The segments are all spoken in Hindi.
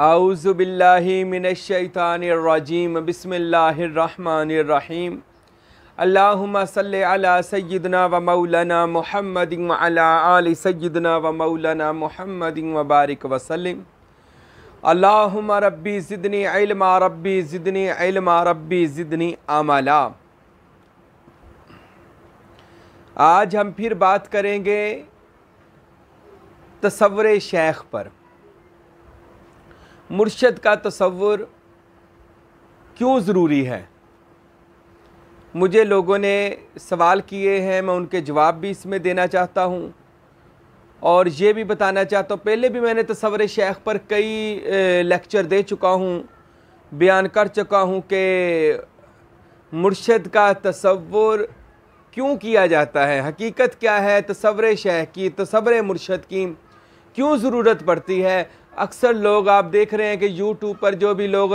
आउज़बिल्लिमिनशैतानरजीम बसमीम अल्लाहुम्मा सल्ले अला सय्यदना व मौलाना मुहम्मद व अला आल सय्यदना व मौलाना मुहम्मद व बारिक वसल्लम अल्लाहुम्मा रब्बी ज़िदनी इल्मा रब्बी ज़िदनी इल्मा रब्बी ज़िदनी अमला आज हम फिर बात करेंगे तस्वर शेख पर मुर्शद का तस्वुर क्यों ज़रूरी है मुझे लोगों ने सवाल किए हैं मैं उनके जवाब भी इसमें देना चाहता हूँ और ये भी बताना चाहता हूँ पहले भी मैंने तस्वर शेख पर कई लेक्चर दे चुका हूँ बयान कर चुका हूँ कि मुर्शद का तस्वुर क्यों किया जाता है हकीकत क्या है तस्वर शेख की तस्वर मुर्शद की क्यों ज़रूरत पड़ती है अक्सर लोग आप देख रहे हैं कि YouTube पर जो भी लोग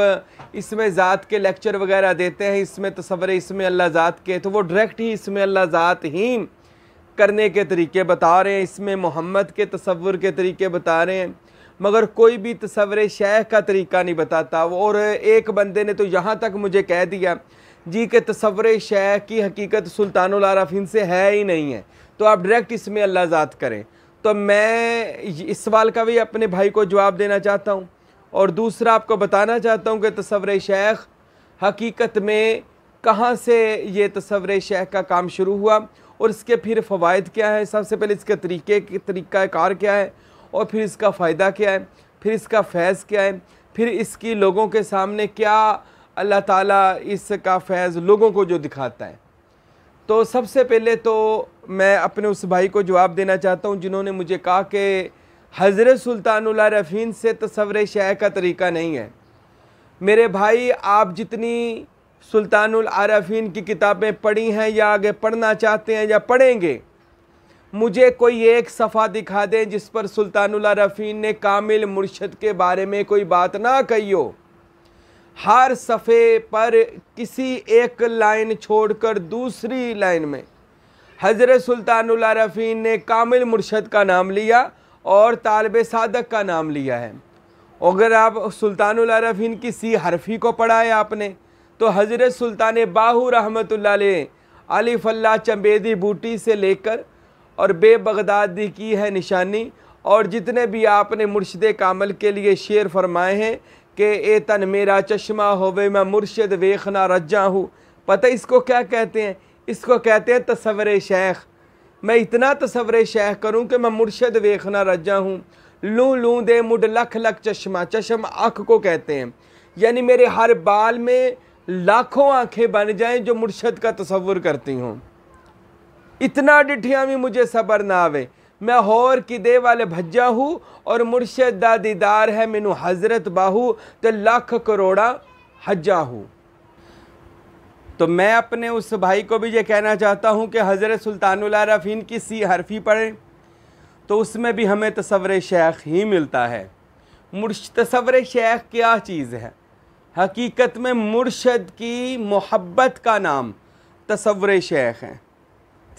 इसमें ज़ात के लेक्चर वगैरह देते हैं इसमें तस्वर इसमें अल्लाह ज़ात के तो वो डायरेक्ट ही इसमें अल्लाह ज़ात ही करने के तरीके बता रहे हैं इसमें मोहम्मद के तस्वुर के तरीके बता रहे हैं मगर कोई भी तस्वर शेख का तरीका नहीं बताता और एक बंदे ने तो यहाँ तक मुझे कह दिया जी के तस्वर शेख की हकीकत सुल्तान आरफिन से है ही नहीं है तो आप डायरेक्ट इसमें अल्लाह ज़ात करें तो मैं इस सवाल का भी अपने भाई को जवाब देना चाहता हूँ और दूसरा आपको बताना चाहता हूँ कि तस्वर शेख हकीकत में कहाँ से ये तस्वर शेख का काम शुरू हुआ और इसके फिर फ़वाद क्या है सबसे पहले इसके तरीके कार क्या है और फिर इसका फ़ायदा क्या है फिर इसका फैज़ क्या है फिर इसकी लोगों के सामने क्या अल्लाह ताला इसका फैज़ लोगों को जो दिखाता है तो सबसे पहले तो मैं अपने उस भाई को जवाब देना चाहता हूँ जिन्होंने मुझे कहा कि हज़रत सुल्तानुल्ला रफ़ीन से तस्वर शह का तरीका नहीं है मेरे भाई आप जितनी सुल्तानफीन आरफीन की किताबें पढ़ी हैं या आगे पढ़ना चाहते हैं या पढ़ेंगे मुझे कोई एक सफ़ा दिखा दें जिस पर सुल्तानुल रफ़ीन ने कामिल मुर्शद के बारे में कोई बात ना कही हो हर सफ़े पर किसी एक लाइन छोड़कर दूसरी लाइन में हज़रत सुल्तानरफीन ने कामिल मुर्शद का नाम लिया और तालब सादक का नाम लिया है अगर आप सुल्तानरफीन की सी हरफी को पढ़ा है आपने तो हज़रत सुल्तान बाहू रहमत अली फल्ला चंबेदी बूटी से लेकर और बे बगदादी की है निशानी और जितने भी आपने मुर्शद कामल के लिए शेर फरमाए हैं कि ए तन मेरा चश्मा होवे मैं मुर्शद वेखना रज्जा हूँ पता इसको क्या कहते हैं इसको कहते हैं तस्वर शेख मैं इतना तस्वर शेख करूँ कि मैं मुर्शद वेखना रजा हूँ लूँ लूँ दे मुड लख लख चश्मा चश्म आँख को कहते हैं यानी मेरे हर बाल में लाखों आँखें बन जाएँ जो मुर्शद का तस्वुर करती हूँ इतना डिठिया भी मुझे सबर ना आवे मैं होर कि दे वाले भज्जा हूँ और मुर्शद दा दीदार है मैनू हज़रत बाहू तो लख करोड़ा हज्जा हूँ तो मैं अपने उस भाई को भी ये कहना चाहता हूँ कि हज़रत रफ़ीन की सी हरफी पढ़ें तो उसमें भी हमें तस्वर शेख ही मिलता है मुर्श तस्वर शेख क्या चीज़ है हकीकत में मुर्शद की मोहब्बत का नाम तस्वर शेख है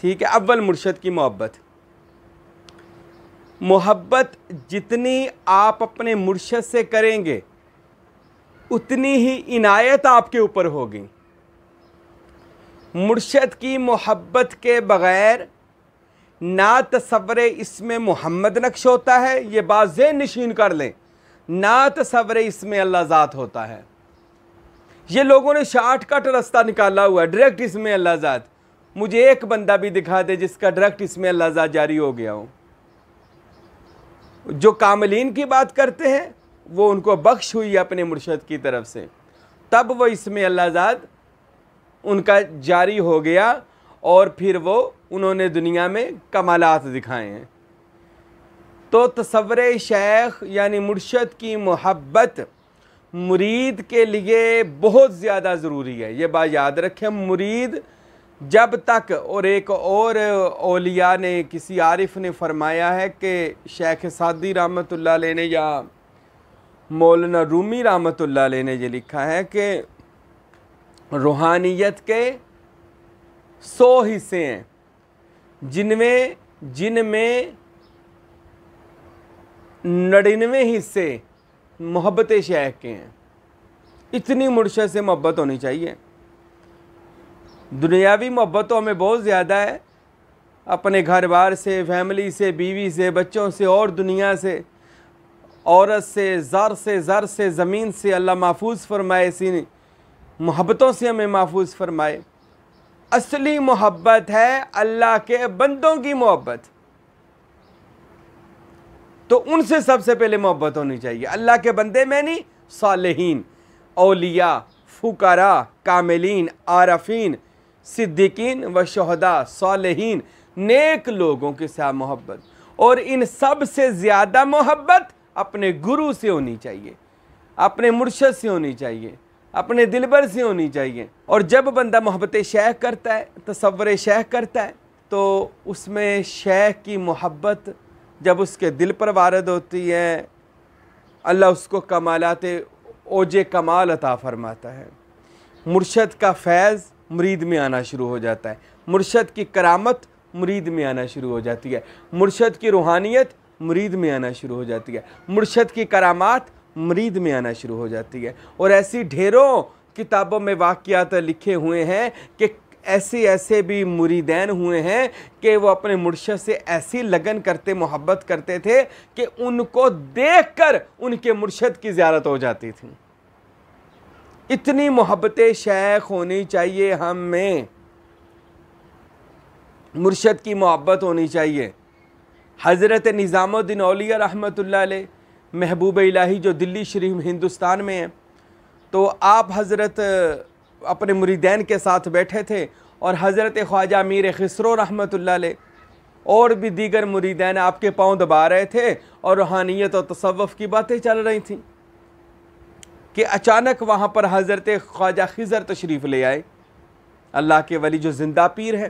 ठीक है अव्वल मुर्शद की मोहब्बत मोहब्बत जितनी आप अपने मुर्शद से करेंगे उतनी ही इनायत आपके ऊपर होगी मुर्शद की मोहब्बत के बग़ैर ना तस्वर इसमें मोहम्मद नक्श होता है ये बात जेन नशीन कर लें ना तस्वर इसमें अल्लाह ज़ात होता है ये लोगों ने शार्ट कट रास्ता निकाला हुआ है डायरेक्ट इसमें अल्लाह ज़ात मुझे एक बंदा भी दिखा दे जिसका डायरेक्ट इसमें अल्लाह ज़ात जारी हो गया हो जो कामलीन की बात करते हैं वो उनको बख्श हुई अपने मुर्शद की तरफ से तब वह इसमें अल्लाह ज़ात उनका जारी हो गया और फिर वो उन्होंने दुनिया में कमालत दिखाए हैं तो तस्वर शेख यानी मुर्शद की मोहब्बत मुरीद के लिए बहुत ज़्यादा ज़रूरी है ये बात याद रखें मुरीद जब तक और एक और ओलिया ने किसी आरिफ ने फरमाया है कि शेख सादी रहमत ने या मौलाना रूमी ला ने ये लिखा है कि रूहानियत के सौ हिस्से हैं जिनमें जिनमें नड़िनवे हिस्से मोहब्बत शेख के हैं इतनी मुर्शद से मोहब्बत होनी चाहिए दुनियावी मोहब्बत तो हमें बहुत ज़्यादा है अपने घर बार से फैमिली से बीवी से बच्चों से और दुनिया से औरत से ज़र से ज़र से ज़मीन से अल्लाह महफूज फरमाए सीनी मोहब्बतों से हमें महफूज फरमाए असली मोहब्बत है अल्लाह के बंदों की मोहब्बत तो उनसे सबसे पहले मोहब्बत होनी चाहिए अल्लाह के बंदे में नहीं सालहीन अलिया फुकारा कामिलीन आरफीन सिद्दीकीन व शहदा सालहीन नेक लोगों के साथ मोहब्बत और इन सब से ज़्यादा मोहब्बत अपने गुरु से होनी चाहिए अपने मुर्शद से होनी चाहिए अपने दिल भर से होनी चाहिए और जब बंदा मोहब्बत शेख करता है तस्वर शेख करता है तो उसमें शेख की मोहब्बत जब उसके दिल पर वारद होती है अल्लाह उसको कमालत ओज कमाल अता फरमाता है मुर्शद का फैज़ मुरीद में आना शुरू हो जाता है मुर्शद की करामत मुरीद में आना शुरू हो जाती है मुर्शद की रूहानियत मुरीद में आना शुरू हो जाती है मुर्शद की करामात मरीद में आना शुरू हो जाती है और ऐसी ढेरों किताबों में वाक़ात लिखे हुए हैं कि ऐसे ऐसे भी मुरीदैन हुए हैं कि वो अपने मुर्शद से ऐसी लगन करते मोहब्बत करते थे कि उनको देखकर उनके मुर्शद की ज्यारत हो जाती थी इतनी मोहब्बत शेख होनी चाहिए हम में मुर्शद की मोहब्बत होनी चाहिए हज़रत निज़ामुद्दीन अलिया रहमत महबूब इलाही जो दिल्ली शरीफ हिंदुस्तान में है तो आप हज़रत अपने मुरीदैन के साथ बैठे थे और हज़रत ख्वाजा मीर खसरो रहमत और भी दीगर मुरीदैन आपके पाँव दबा रहे थे और रूहानियत और तसवफ़ की बातें चल रही थी कि अचानक वहाँ पर हज़रत ख्वाजा खिज़र तशरीफ़ ले आए अल्लाह के वली जो ज़िंदा पीर है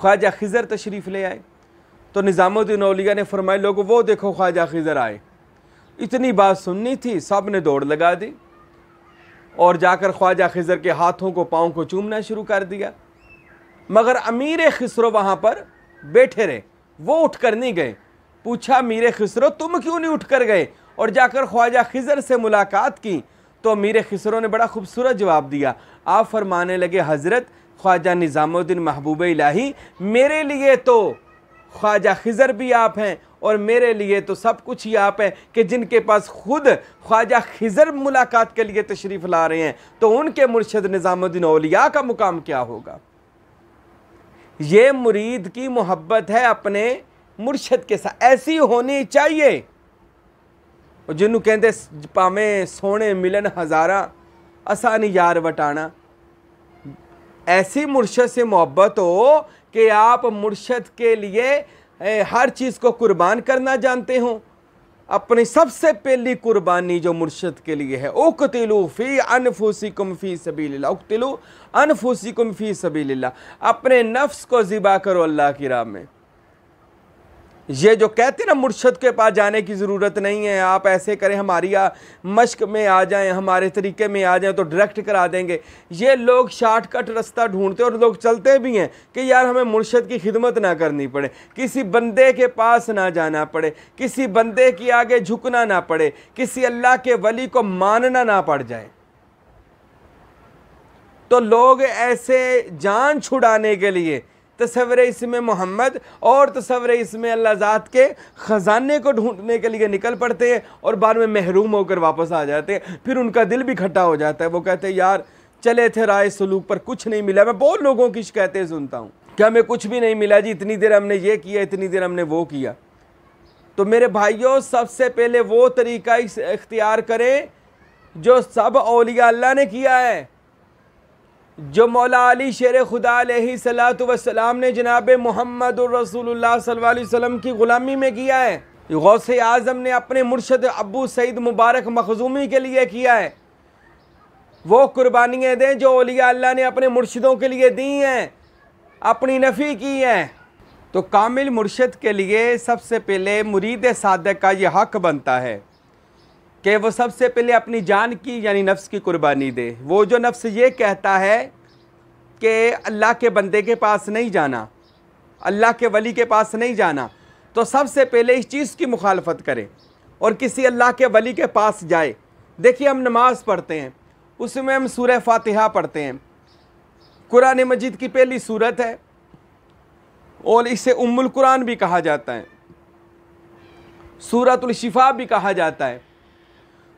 ख्वाजा खिज़र तशरीफ़ ले आए तो निज़ामुद्दीन अलिया ने फरमाए लोगों वो देखो ख्वाजा खिज़र आए इतनी बात सुननी थी सब ने दौड़ लगा दी और जाकर ख्वाजा खिजर के हाथों को पाँव को चूमना शुरू कर दिया मगर अमीर खसरो वहाँ पर बैठे रहे वो उठ कर नहीं गए पूछा मीर खसरो तुम क्यों नहीं उठ कर गए और जाकर ख्वाजा खिजर से मुलाकात की तो मीर खसरो ने बड़ा खूबसूरत जवाब दिया आप फरमाने लगे हज़रत ख्वाजा निज़ामुद्दीन महबूब इलाही मेरे लिए तो ख्वाजा खिजर भी आप हैं और मेरे लिए तो सब कुछ ही आप हैं कि जिनके पास खुद ख्वाजा खिजर मुलाकात के लिए तशरीफ़ ला रहे हैं तो उनके मुर्शद निज़ामुद्दीन अलिया का मुकाम क्या होगा ये मुरीद की मोहब्बत है अपने मुर्शद के साथ ऐसी होनी चाहिए और जिन्हों कहते भावें सोने मिलन हज़ारा आसान यार वटाना ऐसी मुर्शद से मोहब्बत हो कि आप मुर्शद के लिए हर चीज़ को कुर्बान करना जानते हों अपनी सबसे पहली कुर्बानी जो मुर्शद के लिए है तिलु फ़ी अनफूसी कुमफ़ी सबी ला उकतिलू अनफूसी कुमफ़ी सबी लीला अपने नफ्स को ज़िबा करो अल्लाह की राह में ये जो कहते हैं ना मुर्शद के पास जाने की ज़रूरत नहीं है आप ऐसे करें हमारी आ, मश्क में आ जाएं हमारे तरीके में आ जाएं तो डायरेक्ट करा देंगे ये लोग शॉर्टकट रास्ता ढूंढते और लोग चलते भी हैं कि यार हमें मुर्शद की खिदमत ना करनी पड़े किसी बंदे के पास ना जाना पड़े किसी बंदे के आगे झुकना ना पड़े किसी अल्लाह के वली को मानना ना पड़ जाए तो लोग ऐसे जान छुड़ाने के लिए तस्वर इसमें मोहम्मद और तस्वर इसमें अल्लाह ज़ात के ख़जाने को ढूंढने के लिए निकल पड़ते हैं और बाद में महरूम होकर वापस आ जाते हैं फिर उनका दिल भी खट्टा हो जाता है वो कहते हैं यार चले थे राय सलूक पर कुछ नहीं मिला मैं बहुत लोगों की शिकायतें सुनता हूँ क्या हमें कुछ भी नहीं मिला जी इतनी देर हमने ये किया इतनी देर हमने वो किया तो मेरे भाइयों सबसे पहले वो तरीका इख्तियार करें जो सब अलिया अल्लाह ने किया है जो मौला अली शेर खुदा सलाम ने जनाब मोहम्मद वसल्लम की ग़ुलामी में किया है गौस आज़म ने अपने मुर्शद अबू सईद मुबारक मखजूमी के लिए किया है वो कुर्बानियाँ दें जो अलिया अल्लाह ने अपने मुर्शदों के लिए दी हैं अपनी नफ़ी की हैं तो कामिल मुर्शद के लिए सबसे पहले मुरीद सादक का यह हक बनता है कि वो सबसे पहले अपनी जान की यानी नफ्स की कुर्बानी दे वो जो नफ्स ये कहता है कि अल्लाह के बंदे के पास नहीं जाना अल्लाह के वली के पास नहीं जाना तो सबसे पहले इस चीज़ की मुखालफत करें और किसी अल्लाह के वली के पास जाए देखिए हम नमाज़ पढ़ते हैं उसमें हम सूर फातिहा पढ़ते हैं कुरान मजिद की पहली सूरत है और इसे उम्मुल कुरान भी कहा जाता है सूरतुल शिफा भी कहा जाता है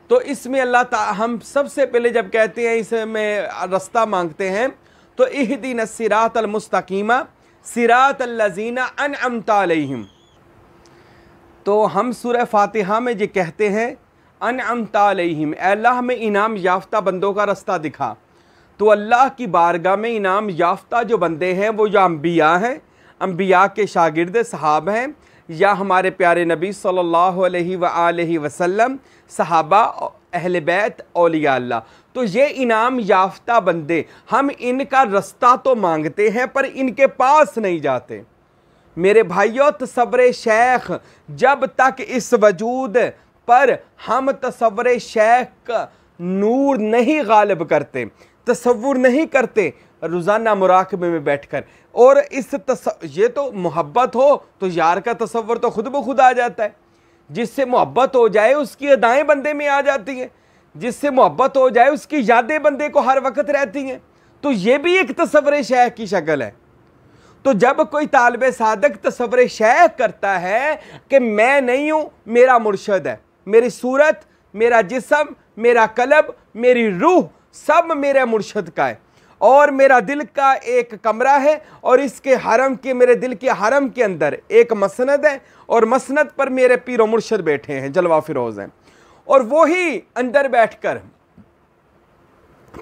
तो इसमें अल्लाह हम सबसे पहले जब कहते हैं इसमें रास्ता मांगते हैं तो इह दिन सिरात अलमस्तकीमा सिरात अल्लाजीना अन अमतालम तो हम सुर फातिहा में ये कहते हैं अन अमतालम अल्लाह में इनाम याफ्ता बंदों का रास्ता दिखा तो अल्लाह की बारगाह में इनाम याफ्ता जो बंदे हैं वो जो अम्बिया हैं अम्बिया के शागिर्द साहब हैं या हमारे प्यारे नबी सल्लल्लाहु अलैहि सल्ला वसल्लम सहाबा अहल बैत अलिया अल्लाह तो ये इनाम याफ्ता बंदे हम इनका रास्ता तो मांगते हैं पर इनके पास नहीं जाते मेरे भाइयों तस्वर शेख जब तक इस वजूद पर हम तस्वर शेख का नूर नहीं गालिब करते तस्वुर नहीं करते रोज़ाना मुराकबे में बैठ कर और इस तस ये तो मोहब्बत हो तो यार का तस्वर तो खुद ब खुद आ जाता है जिससे मोहब्बत हो जाए उसकी अदाएँ बंदे में आ जाती हैं जिससे मोहब्बत हो जाए उसकी यादें बंदे को हर वक्त रहती हैं तो ये भी एक तस्वर शह की शक्ल है तो जब कोई तालब सादक तस्वर शह करता है कि मैं नहीं हूँ मेरा मुर्शद है मेरी सूरत मेरा जिसम मेरा कलब मेरी रूह सब मेरे मुर्शद का है और मेरा दिल का एक कमरा है और इसके हरम के मेरे दिल के हरम के अंदर एक मसनद है और मसनद पर मेरे पीर मुर्शद बैठे हैं जलवा फिरोज़ हैं और वही अंदर अंदर बैठकर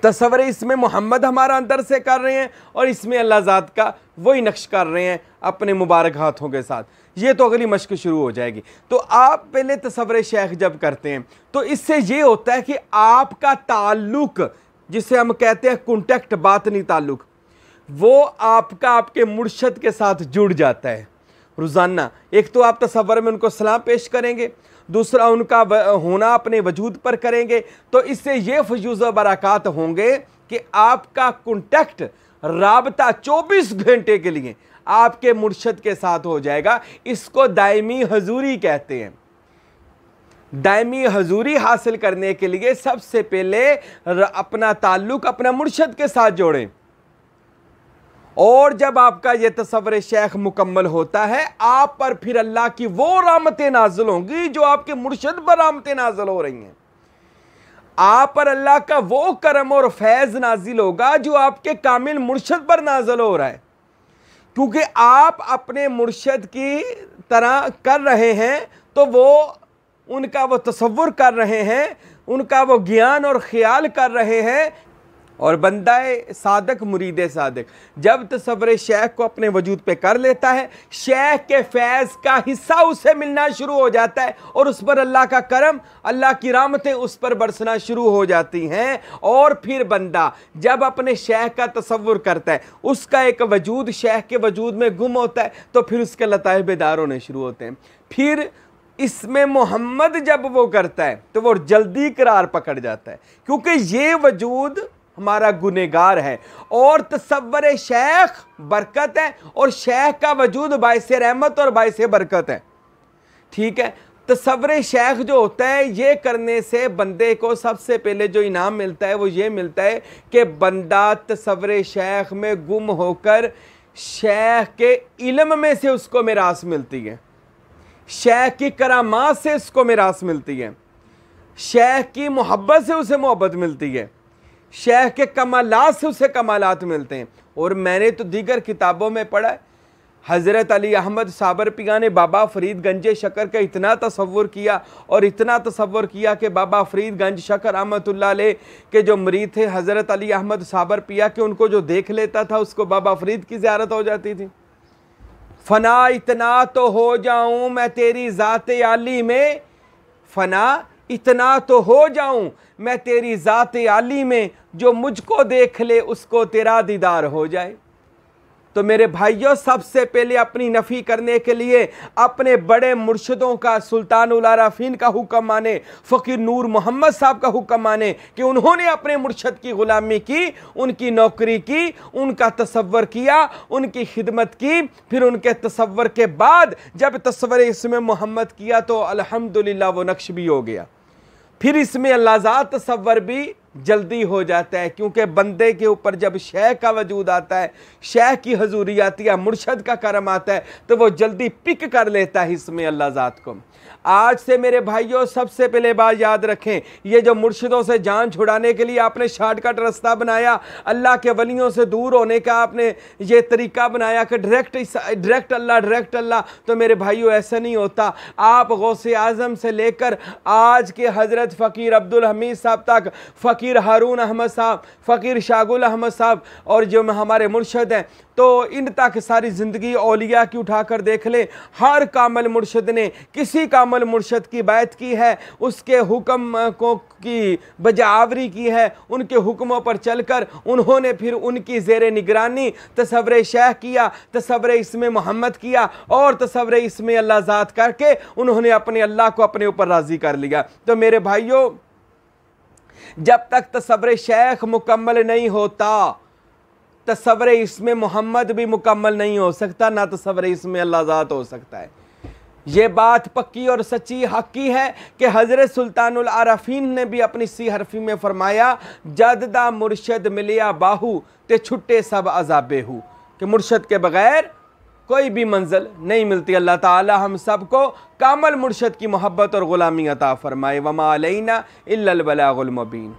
तस्वर इसमें मोहम्मद हमारा अंदर से कर रहे हैं और इसमें अल्लाह ज़ात का वही नक्श कर रहे हैं अपने मुबारक हाथों के साथ ये तो अगली मश्क शुरू हो जाएगी तो आप पहले तस्वर शेख जब करते हैं तो इससे ये होता है कि आपका ताल्लुक़ जिसे हम कहते हैं कॉन्टैक्ट नहीं ताल्लुक वो आपका आपके मुर्शद के साथ जुड़ जाता है रोज़ाना एक तो आप तस्वर में उनको सलाम पेश करेंगे दूसरा उनका होना अपने वजूद पर करेंगे तो इससे ये फजूज़ बरक़ात होंगे कि आपका कॉन्टैक्ट रबता चौबीस घंटे के लिए आपके मुर्शद के साथ हो जाएगा इसको दायमी हजूरी कहते हैं दायमी हजूरी हासिल करने के लिए सबसे पहले अपना ताल्लुक अपना मुर्शद के साथ जोड़ें और जब आपका यह तस्वर शेख मुकम्मल होता है आप पर फिर अल्लाह की वो रामतें नाजिल होंगी जो आपके मुर्शद पर रामतें नाजल हो रही हैं आप पर अल्लाह का वो करम और फैज़ नाजिल होगा जो आपके कामिल मुर्शद पर नाजल हो रहा है क्योंकि आप अपने मुर्शद की तरह कर रहे हैं तो वो उनका वो तस्वुर कर रहे हैं उनका वो ज्ञान और ख्याल कर रहे हैं और बंदा सादक मुरीद सादक जब तस्वर शेख को अपने वजूद पे कर लेता है शेख के फैज़ का हिस्सा उसे मिलना शुरू हो जाता है और उस पर अल्लाह का करम अल्लाह की रामतें उस पर बरसना शुरू हो जाती हैं और फिर बंदा जब अपने शेख का तस्वुर करता है उसका एक वजूद शेख के वजूद में गुम होता है तो फिर उसके लताए बेदार होने शुरू होते हैं फिर इसमें मोहम्मद जब वो करता है तो वो जल्दी करार पकड़ जाता है क्योंकि ये वजूद हमारा गुनेगार है और तस्वर शेख बरकत है और शेख का वजूद बायस रहमत और बायस बरकत है ठीक है तस्वर शेख जो होता है ये करने से बंदे को सबसे पहले जो इनाम मिलता है वो ये मिलता है कि बंदा तस्वर शेख में गुम होकर शेख के इल्म में से उसको मिरास मिलती है शेख की करामा से इसको मिरास मिलती है शेख की मोहब्बत से उसे मोहब्बत मिलती है शेख के कमालात से उसे कमालात मिलते हैं और मैंने तो दीगर किताबों में पढ़ा है हज़रत अली अहमद साबर पिया ने बाबा फरीद गंज शकर का इतना तस्वुर किया और इतना तस्वुर किया कि बाबा फरीद गंज शकर अहमत ला के जो मरीद थे हज़रत अली अहमद साबर पिया के उनको जो देख लेता था उसको बाबा फरीद की ज्यारत हो जाती थी फ़ना इतना तो हो जाऊँ मैं तेरी ज़ात आली में फ़ना इतना तो हो जाऊँ मैं तेरी ज़ात आली में जो मुझको देख ले उसको तेरा दीदार हो जाए तो मेरे भाइयों सबसे पहले अपनी नफ़ी करने के लिए अपने बड़े मुर्शदों का सुल्तान उलाराफीन का हुक्म माने फ़कीर नूर मोहम्मद साहब का हुक्म माने कि उन्होंने अपने मुर्शद की ग़ुलामी की उनकी नौकरी की उनका तस्वर किया उनकी खिदमत की फिर उनके तस्वर के बाद जब तस्वर इसमें मोहम्मद किया तो अल्हम्दुलिल्लाह वो नक्श भी हो गया फिर इसमें अल्लाजा तस्वर भी जल्दी हो जाता है क्योंकि बंदे के ऊपर जब शह का वजूद आता है शह की हजूरी आती है मुर्शद का करम आता है तो वो जल्दी पिक कर लेता है इसमें अल्लाह ज़ात को आज से मेरे भाइयों सबसे पहले बात याद रखें ये जो मुर्शिदों से जान छुड़ाने के लिए आपने शॉर्टकट रास्ता बनाया अल्लाह के वलियों से दूर होने का आपने ये तरीका बनाया कि डायरेक्ट डायरेक्ट अल्लाह डायरेक्ट अल्लाह तो मेरे भाइयों ऐसा नहीं होता आप गौसे आज़म से लेकर आज के हज़रत फ़कीर अब्दुल हमीद साहब तक फ़कीर हारून अहमद साहब फ़कीर शागुल अहमद साहब और जो हमारे मुर्शद हैं तो इन तक सारी ज़िंदगी ओलिया की उठाकर देख लें हर कामल मुर्शद ने किसी कामल मुर्शद की बात की है उसके हुक्म को की बजावरी की है उनके हुक्मों पर चलकर उन्होंने फिर उनकी जेर निगरानी तस्वर शह किया तस्वर इसमें मोहम्मद किया और तस्वर इसमें अल्लाह ज़ात करके उन्होंने अपने अल्लाह को अपने ऊपर राज़ी कर लिया तो मेरे भाइयों जब तक तस्वर शेख मुकम्मल नहीं होता तस्वर इसमें मोहम्मद भी मुकम्मल नहीं हो सकता ना तस्वर इसमें अल्लाह ज़ात हो सकता है ये बात पक्की और सच्ची हकी है कि हज़रत सुल्तानुल आरफीन ने भी अपनी सी हरफी में फरमाया जददा मुर्शद मिलिया बाहू ते छुट्टे सब अजाबेहू कि मुर्शद के बगैर कोई भी मंजिल नहीं मिलती अल्लाह ताला हम सब को कामल मुर्शद की मोहब्बत और ग़ुलामी अता फ़रमाए वमा अलैना इल्लल बलागुल मुबीन